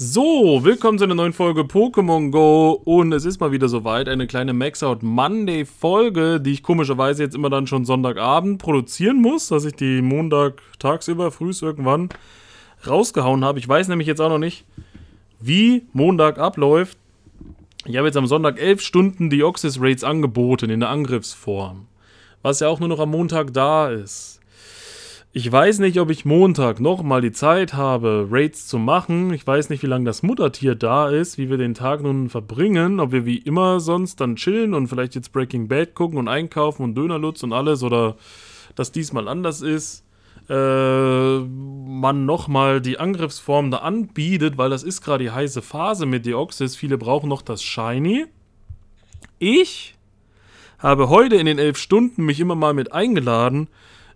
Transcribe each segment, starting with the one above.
So, willkommen zu einer neuen Folge Pokémon Go und es ist mal wieder soweit, eine kleine Maxout Monday Folge, die ich komischerweise jetzt immer dann schon Sonntagabend produzieren muss, dass ich die Montag tagsüber frühs irgendwann rausgehauen habe. Ich weiß nämlich jetzt auch noch nicht, wie Montag abläuft. Ich habe jetzt am Sonntag 11 Stunden die Oxys Raids angeboten in der Angriffsform, was ja auch nur noch am Montag da ist. Ich weiß nicht, ob ich Montag nochmal die Zeit habe, Raids zu machen. Ich weiß nicht, wie lange das Muttertier da ist, wie wir den Tag nun verbringen, ob wir wie immer sonst dann chillen und vielleicht jetzt Breaking Bad gucken und einkaufen und Dönerlutz und alles oder dass diesmal anders ist. Äh, man nochmal die Angriffsform da anbietet, weil das ist gerade die heiße Phase mit Deoxys. Viele brauchen noch das Shiny. Ich habe heute in den elf Stunden mich immer mal mit eingeladen,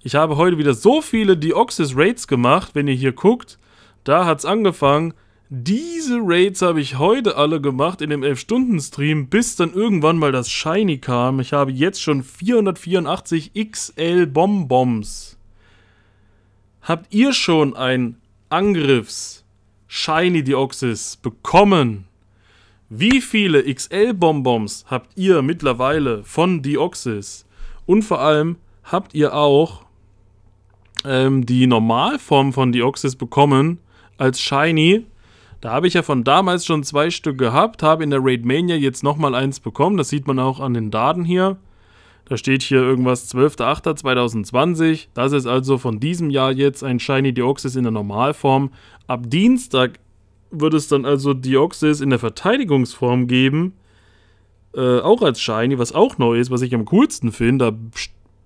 ich habe heute wieder so viele Deoxys Raids gemacht, wenn ihr hier guckt. Da hat es angefangen. Diese Raids habe ich heute alle gemacht in dem 11-Stunden-Stream, bis dann irgendwann mal das Shiny kam. Ich habe jetzt schon 484 XL Bonbons. Habt ihr schon ein Angriffs-Shiny Deoxys bekommen? Wie viele XL bonbons habt ihr mittlerweile von Deoxys? Und vor allem habt ihr auch ähm, die Normalform von Deoxys bekommen als Shiny. Da habe ich ja von damals schon zwei Stück gehabt, habe in der Raid Mania jetzt nochmal eins bekommen. Das sieht man auch an den Daten hier. Da steht hier irgendwas 12.08.2020. Das ist also von diesem Jahr jetzt ein Shiny Deoxys in der Normalform. Ab Dienstag wird es dann also Deoxys in der Verteidigungsform geben. Äh, auch als Shiny, was auch neu ist, was ich am coolsten finde. Da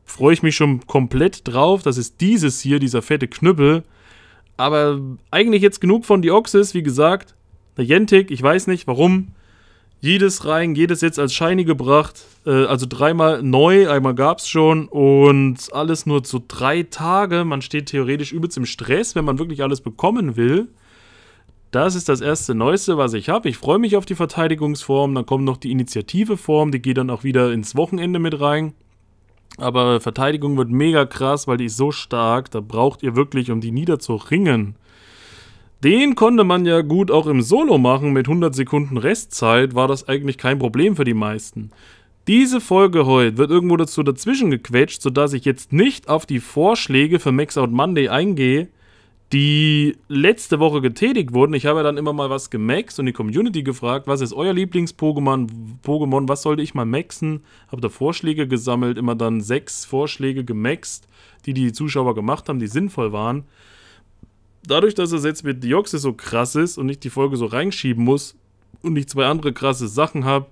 freue ich mich schon komplett drauf. Das ist dieses hier, dieser fette Knüppel. Aber eigentlich jetzt genug von Dioxys, wie gesagt. Eine Jentik, ich weiß nicht warum. Jedes rein, jedes jetzt als Shiny gebracht. Äh, also dreimal neu, einmal gab es schon. Und alles nur zu drei Tage. Man steht theoretisch übelst im Stress, wenn man wirklich alles bekommen will. Das ist das erste Neueste, was ich habe. Ich freue mich auf die Verteidigungsform. Dann kommt noch die Initiativeform. Die geht dann auch wieder ins Wochenende mit rein. Aber Verteidigung wird mega krass, weil die ist so stark. Da braucht ihr wirklich, um die niederzuringen. Den konnte man ja gut auch im Solo machen. Mit 100 Sekunden Restzeit war das eigentlich kein Problem für die meisten. Diese Folge heute wird irgendwo dazu dazwischen gequetscht, sodass ich jetzt nicht auf die Vorschläge für Max Out Monday eingehe, die letzte Woche getätigt wurden. Ich habe ja dann immer mal was gemaxt und die Community gefragt, was ist euer Lieblings-Pokémon, Pokémon, was sollte ich mal maxen? Habe da Vorschläge gesammelt, immer dann sechs Vorschläge gemaxt, die die Zuschauer gemacht haben, die sinnvoll waren. Dadurch, dass es jetzt mit Dioxys so krass ist und ich die Folge so reinschieben muss und ich zwei andere krasse Sachen habe,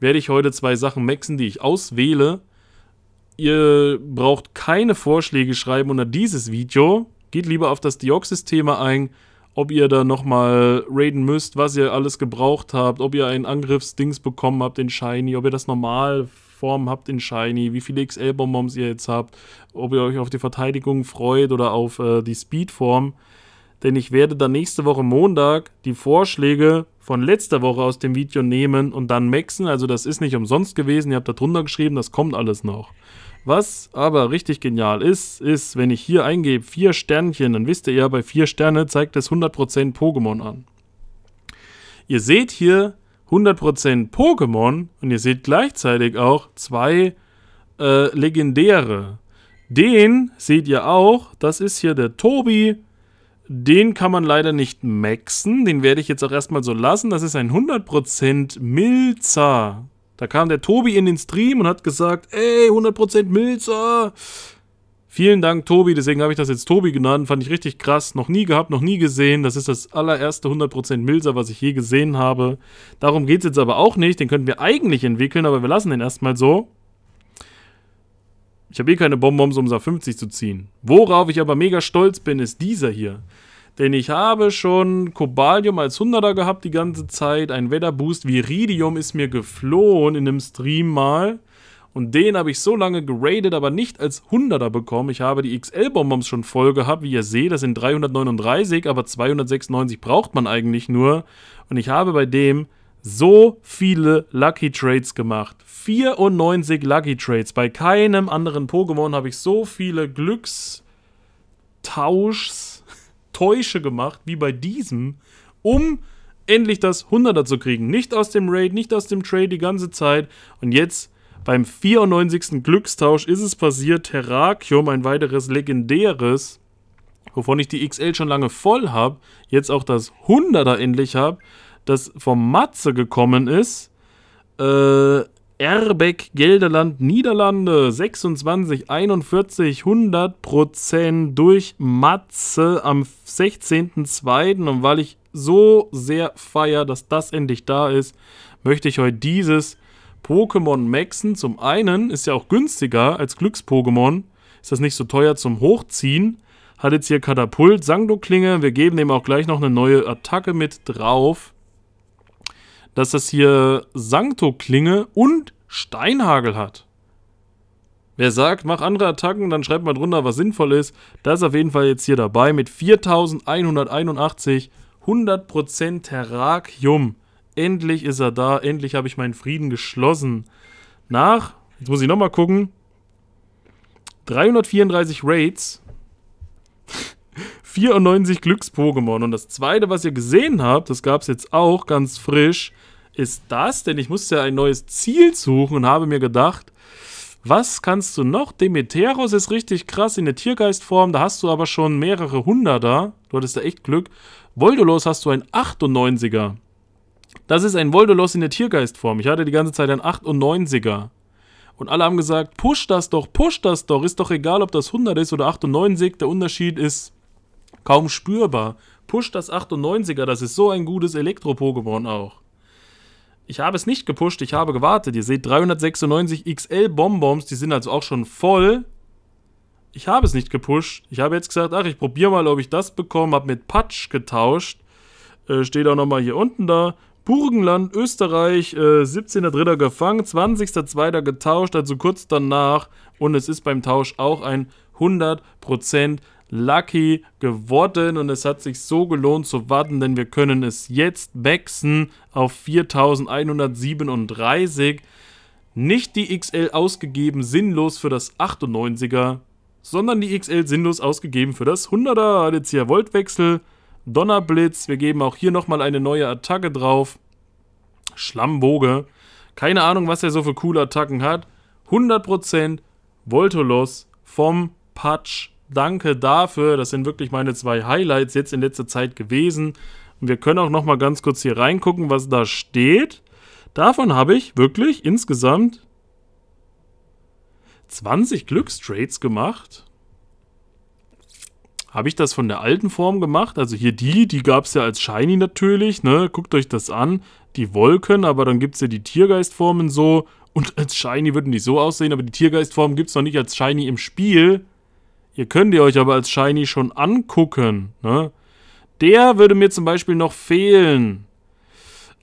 werde ich heute zwei Sachen maxen, die ich auswähle. Ihr braucht keine Vorschläge schreiben unter dieses Video, Geht lieber auf das Diog-Systeme ein, ob ihr da nochmal raiden müsst, was ihr alles gebraucht habt, ob ihr einen Angriffsdings bekommen habt in Shiny, ob ihr das normal Form habt in Shiny, wie viele XL-Bonbons ihr jetzt habt, ob ihr euch auf die Verteidigung freut oder auf äh, die Speed-Form. Denn ich werde dann nächste Woche Montag die Vorschläge von letzter Woche aus dem Video nehmen und dann maxen. Also das ist nicht umsonst gewesen. Ihr habt da drunter geschrieben, das kommt alles noch. Was aber richtig genial ist, ist, wenn ich hier eingebe vier Sternchen, dann wisst ihr ja, bei vier Sterne zeigt es 100% Pokémon an. Ihr seht hier 100% Pokémon und ihr seht gleichzeitig auch zwei äh, legendäre. Den seht ihr auch, das ist hier der Tobi den kann man leider nicht maxen. Den werde ich jetzt auch erstmal so lassen. Das ist ein 100% Milzer. Da kam der Tobi in den Stream und hat gesagt, ey, 100% Milzer. Vielen Dank, Tobi. Deswegen habe ich das jetzt Tobi genannt. Fand ich richtig krass. Noch nie gehabt, noch nie gesehen. Das ist das allererste 100% Milzer, was ich je gesehen habe. Darum geht es jetzt aber auch nicht. Den könnten wir eigentlich entwickeln, aber wir lassen den erstmal so. Ich habe eh keine Bonbons, um sa 50 zu ziehen. Worauf ich aber mega stolz bin, ist dieser hier. Denn ich habe schon Cobalium als 100er gehabt die ganze Zeit. Ein Wetterboost. Viridium ist mir geflohen in einem Stream mal. Und den habe ich so lange geradet, aber nicht als 100er bekommen. Ich habe die XL-Bonbons schon voll gehabt. Wie ihr seht, das sind 339, aber 296 braucht man eigentlich nur. Und ich habe bei dem so viele Lucky Trades gemacht. 94 Lucky Trades. Bei keinem anderen Pokémon habe ich so viele Glückstauschs, Täusche gemacht, wie bei diesem, um endlich das 100er zu kriegen. Nicht aus dem Raid, nicht aus dem Trade die ganze Zeit. Und jetzt beim 94. Glückstausch ist es passiert. Terrakium, ein weiteres legendäres, wovon ich die XL schon lange voll habe, jetzt auch das 100er endlich habe das vom Matze gekommen ist. Äh, Erbeck, Gelderland, Niederlande, 26, 41, 100 Prozent durch Matze am 16.02. Und weil ich so sehr feier, dass das endlich da ist, möchte ich heute dieses Pokémon maxen. Zum einen ist ja auch günstiger als Glücks-Pokémon. Ist das nicht so teuer zum Hochziehen? Hat jetzt hier Katapult, Sangdo-Klinge. Wir geben dem auch gleich noch eine neue Attacke mit drauf dass das hier Sancto-Klinge und Steinhagel hat. Wer sagt, mach andere Attacken, dann schreibt mal drunter, was sinnvoll ist. Das ist auf jeden Fall jetzt hier dabei mit 4181, 100% Terrakium. Endlich ist er da, endlich habe ich meinen Frieden geschlossen. Nach, jetzt muss ich nochmal gucken, 334 Raids 94 Glücks-Pokémon. Und das zweite, was ihr gesehen habt, das gab es jetzt auch ganz frisch, ist das, denn ich musste ja ein neues Ziel suchen und habe mir gedacht, was kannst du noch? Demeteros ist richtig krass in der Tiergeistform, da hast du aber schon mehrere Hunderter. Du hattest da echt Glück. Voldolos hast du ein 98er. Das ist ein Voldolos in der Tiergeistform. Ich hatte die ganze Zeit ein 98er. Und alle haben gesagt, push das doch, push das doch. Ist doch egal, ob das 100 ist oder 98. Der Unterschied ist kaum spürbar, pusht das 98er, das ist so ein gutes Elektro-Pokémon auch. Ich habe es nicht gepusht, ich habe gewartet. Ihr seht 396 XL Bonbons, die sind also auch schon voll. Ich habe es nicht gepusht. Ich habe jetzt gesagt, ach, ich probiere mal, ob ich das bekomme. Habe mit Patsch getauscht. Äh, steht auch nochmal hier unten da. Burgenland, Österreich, äh, 17.3. gefangen, 20.2. getauscht, also kurz danach. Und es ist beim Tausch auch ein 100% Lucky geworden und es hat sich so gelohnt zu warten, denn wir können es jetzt wechseln auf 4137. Nicht die XL ausgegeben sinnlos für das 98er, sondern die XL sinnlos ausgegeben für das 100er. Hat jetzt hier Voltwechsel, Donnerblitz, wir geben auch hier nochmal eine neue Attacke drauf. Schlammboge. Keine Ahnung, was er so für coole Attacken hat. 100% Voltolos vom Patch danke dafür. Das sind wirklich meine zwei Highlights jetzt in letzter Zeit gewesen. Und wir können auch noch mal ganz kurz hier reingucken, was da steht. Davon habe ich wirklich insgesamt 20 Glückstrades gemacht. Habe ich das von der alten Form gemacht? Also hier die, die gab es ja als Shiny natürlich, ne? Guckt euch das an. Die Wolken, aber dann gibt es ja die Tiergeistformen so. Und als Shiny würden die so aussehen, aber die Tiergeistformen gibt es noch nicht als Shiny im Spiel. Ihr könnt ihr euch aber als Shiny schon angucken. Ne? Der würde mir zum Beispiel noch fehlen.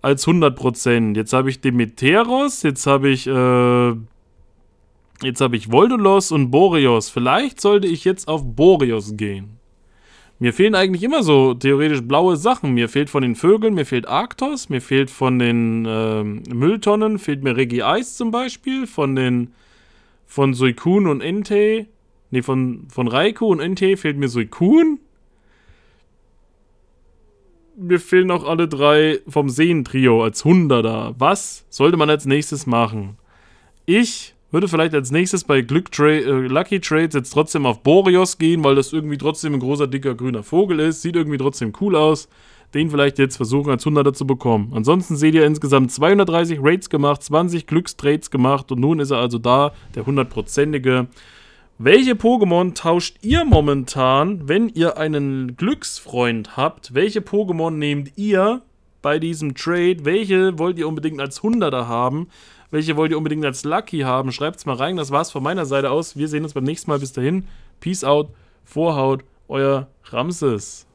Als 100%. Jetzt habe ich Demeteros, jetzt habe ich, äh, jetzt habe ich Voldolos und Boreos. Vielleicht sollte ich jetzt auf Boreos gehen. Mir fehlen eigentlich immer so theoretisch blaue Sachen. Mir fehlt von den Vögeln, mir fehlt Arktos, mir fehlt von den äh, Mülltonnen, fehlt mir Regi Eis zum Beispiel, von den von Suikun und Entei. Ne, von, von Raiko und NT fehlt mir Suikun. Mir fehlen auch alle drei vom Seen-Trio als Hunderter. Was sollte man als nächstes machen? Ich würde vielleicht als nächstes bei Glück Tra äh, Lucky Trades jetzt trotzdem auf Boreos gehen, weil das irgendwie trotzdem ein großer, dicker, grüner Vogel ist. Sieht irgendwie trotzdem cool aus. Den vielleicht jetzt versuchen, als Hunderter zu bekommen. Ansonsten seht ihr insgesamt 230 Raids gemacht, 20 Glückstrades gemacht und nun ist er also da, der hundertprozentige. prozentige welche Pokémon tauscht ihr momentan, wenn ihr einen Glücksfreund habt? Welche Pokémon nehmt ihr bei diesem Trade? Welche wollt ihr unbedingt als Hunderter haben? Welche wollt ihr unbedingt als Lucky haben? Schreibt es mal rein. Das war's von meiner Seite aus. Wir sehen uns beim nächsten Mal. Bis dahin. Peace out. Vorhaut. Euer Ramses.